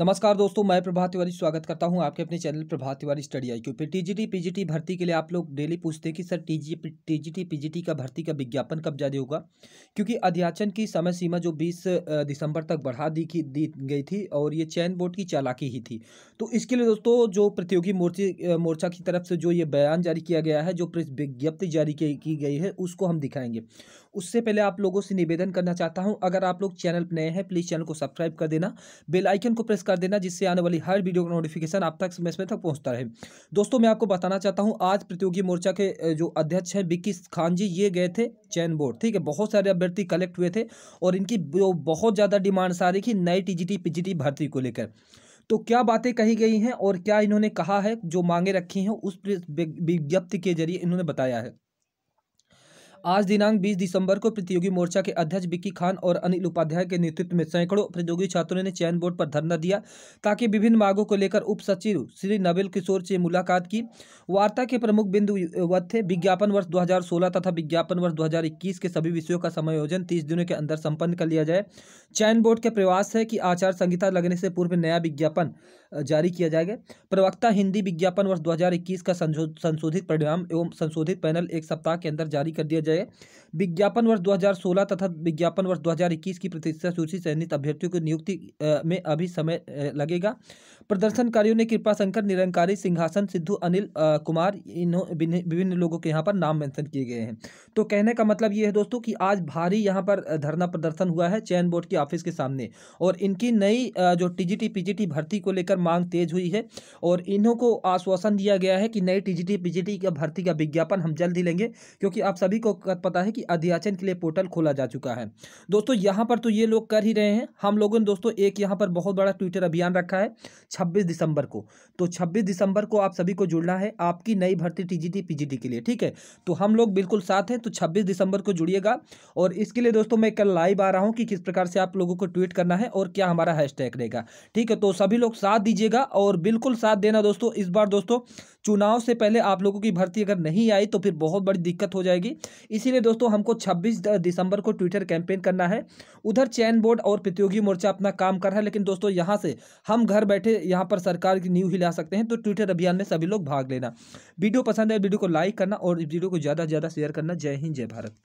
नमस्कार दोस्तों मैं प्रभात तिवारी स्वागत करता हूं आपके अपने channel Prabhat Tiwari study I T P G PGT भर्ती के लिए आप लोग डेली पूछते हैं कि सर पी टीजीटी पीजीटी का भर्ती का विज्ञापन कब जारी होगा क्योंकि अध्याचन की समय सीमा जो 20 दिसंबर तक बढ़ा दी की दी गई थी और ये चयन बोर्ड की चालाकी ही थी तो इसके लिए दोस्तों जो प्रतियोगी मोर्चे मोर्चा की तरफ से जो ये बयान जारी किया गया है जो प्रेस विज्ञप्ति जारी की गई है उसको हम दिखाएंगे उससे पहले आप लोगों से निवेदन करना चाहता हूं अगर आप लोग चैनल पर नए हैं प्लीज़ चैनल को सब्सक्राइब कर देना बेल आइकन को प्रेस कर देना जिससे आने वाली हर वीडियो का नोटिफिकेशन आप तक समय समय तक पहुँचता रहे दोस्तों मैं आपको बताना चाहता हूँ आज प्रतियोगी मोर्चा के जो अध्यक्ष हैं बिक्की खान जी ये गए थे चैन बोर्ड ठीक है बहुत सारे अभ्यर्थी कलेक्ट हुए थे और इनकी बहुत ज़्यादा डिमांड रही थी नई टीजीटी जी भर्ती को लेकर तो क्या बातें कही गई हैं और क्या इन्होंने कहा है जो मांगे रखी हैं उस विज्ञप्ति के जरिए इन्होंने बताया है आज दिनांक 20 दिसंबर को प्रतियोगी मोर्चा के अध्यक्ष बिक्की खान और अनिल उपाध्याय के नेतृत्व में सैकड़ों प्रतियोगी छात्रों ने चयन बोर्ड पर धरना दिया ताकि विभिन्न मांगों को लेकर उप सचिव श्री नवेल किशोर से मुलाकात की वार्ता के प्रमुख बिंदु थे विज्ञापन वर्ष दो तथा विज्ञापन वर्ष दो के सभी विषयों का समायोजन तीस दिनों के अंदर संपन्न कर लिया जाए चयन बोर्ड के प्रयास है कि आचार संहिता लगने से पूर्व नया विज्ञापन जारी किया जाएगा प्रवक्ता हिंदी विज्ञापन वर्ष 2021 का संशोधित परिणाम एवं संशोधित पैनल एक सप्ताह के अंदर जारी कर दिया जाए विज्ञापन वर्ष 2016 तथा विज्ञापन वर्ष 2021 की प्रतिष्ठा सूची चयनित अभ्यर्थियों की नियुक्ति में अभी समय लगेगा प्रदर्शनकारियों ने कृपा शंकर निरंकारी सिंहासन सिद्धू अनिल आ, कुमार इन्हों विभिन्न लोगों के यहाँ पर नाम मेंशन किए गए हैं तो कहने का मतलब ये है दोस्तों कि आज भारी यहाँ पर धरना प्रदर्शन हुआ है चयन बोर्ड के ऑफिस के सामने और इनकी नई जो टीजीटी पीजीटी भर्ती को लेकर मांग तेज हुई है और इन्हों को आश्वासन दिया गया है कि नई टीजीटी पीजीटी का भर्ती का विज्ञापन हम जल्द ही लेंगे क्योंकि आप सभी को पता है कि अध्याचन के लिए पोर्टल खोला जा चुका है दोस्तों यहाँ पर तो ये लोग कर ही रहे हैं हम लोगों ने दोस्तों एक यहाँ पर बहुत बड़ा ट्विटर अभियान रखा है 26 दिसंबर को तो 26 दिसंबर को आप सभी को जुड़ना है आपकी नई भर्ती टीजीटी पीजीटी के लिए ठीक है तो हम लोग बिल्कुल साथ हैं तो 26 दिसंबर को जुड़िएगा और इसके लिए दोस्तों मैं कल लाइव आ रहा हूं कि किस प्रकार से आप लोगों को ट्वीट करना है और क्या हमारा हैश रहेगा ठीक है तो सभी लोग साथ दीजिएगा और बिल्कुल साथ देना दोस्तों इस बार दोस्तों चुनाव से पहले आप लोगों की भर्ती अगर नहीं आई तो फिर बहुत बड़ी दिक्कत हो जाएगी इसीलिए दोस्तों हमको छब्बीस दिसंबर को ट्विटर कैंपेन करना है उधर चयन बोर्ड और प्रतियोगी मोर्चा अपना काम कर रहा है लेकिन दोस्तों यहाँ से हम घर बैठे यहाँ पर सरकार की न्यू हिला सकते हैं तो ट्विटर अभियान में सभी लोग भाग लेना वीडियो पसंद है वीडियो को लाइक करना और वीडियो को ज़्यादा से ज़्यादा शेयर करना जय हिंद जय भारत